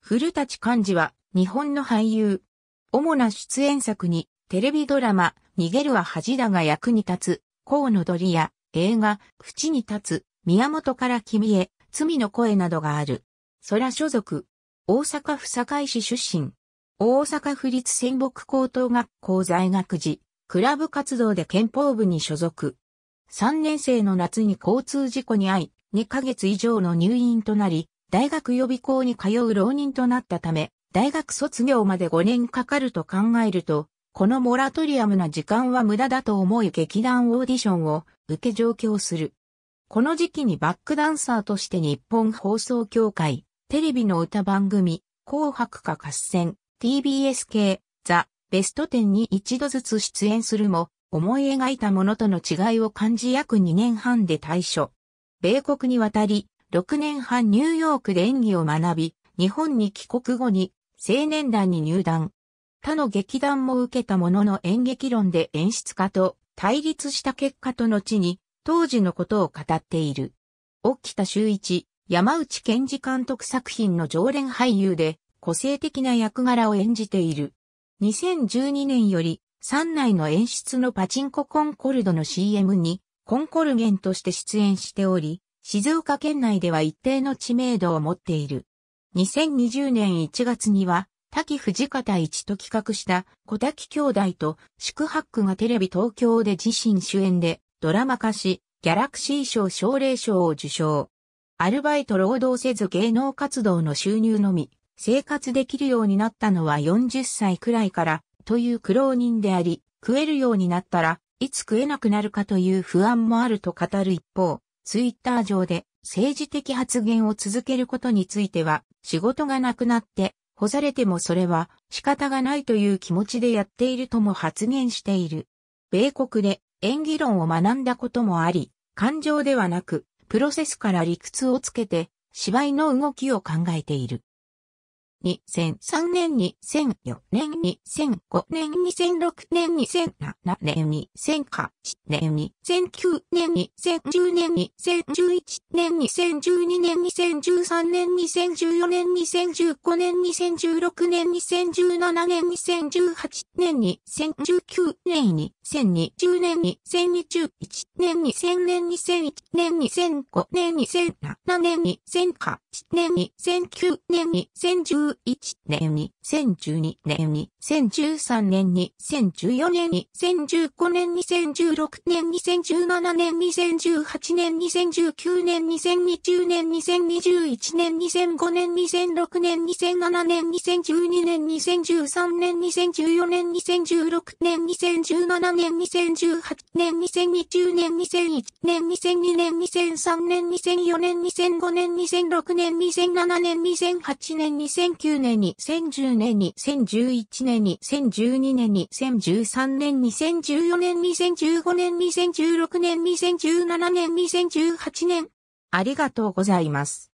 古立幹事は日本の俳優。主な出演作にテレビドラマ、逃げるは恥だが役に立つ、河野鳥や映画、淵に立つ、宮本から君へ、罪の声などがある。空所属。大阪府堺市出身。大阪府立仙北高等学校在学時、クラブ活動で憲法部に所属。3年生の夏に交通事故に遭い、2ヶ月以上の入院となり、大学予備校に通う浪人となったため、大学卒業まで5年かかると考えると、このモラトリアムな時間は無駄だと思い劇団オーディションを受け上京する。この時期にバックダンサーとして日本放送協会、テレビの歌番組、紅白歌合戦、TBS 系、ザ・ベスト10に一度ずつ出演するも、思い描いたものとの違いを感じ約2年半で退所。米国に渡り、6年半ニューヨークで演技を学び、日本に帰国後に青年団に入団。他の劇団も受けたものの演劇論で演出家と対立した結果と後に当時のことを語っている。沖田修一、山内健二監督作品の常連俳優で個性的な役柄を演じている。2012年より三内の演出のパチンココンコルドの CM にコンコルゲンとして出演しており、静岡県内では一定の知名度を持っている。2020年1月には、滝藤方一と企画した小滝兄弟と宿泊がテレビ東京で自身主演でドラマ化し、ギャラクシー賞奨励賞を受賞。アルバイト労働せず芸能活動の収入のみ、生活できるようになったのは40歳くらいからという苦労人であり、食えるようになったらいつ食えなくなるかという不安もあると語る一方、ツイッター上で政治的発言を続けることについては、仕事がなくなって、干されてもそれは仕方がないという気持ちでやっているとも発言している。米国で演技論を学んだこともあり、感情ではなく、プロセスから理屈をつけて、芝居の動きを考えている。2003年、2004年、2005年、2006年、2007年、2008年、2009年、2010年、2011年、2012年、2013年、2014年、2015年、2016年、2017年、2018年、2019年、2020年、2021年、2000年、2001年、2005年、2007年、2008年、2009年、2010 2011年に、2012年に、2013年に、2014年に、2015年に、2016年に、2017年に、2018年に、2019年に、2020年に、2021年に、2005年に、2006年に、2007年に、2012年に、2013年に、2014年に、2016年に、2017年に、2018年に、2020年に、2001年、に、2002年、に、2003年、2004年、2005年、に、2006年、に、2007年、に、2008年、に、2009 2009年に、2010年に、2011年に、2012年に、2013年、2014年、2015年、2016年、2017年、2018年。ありがとうございます。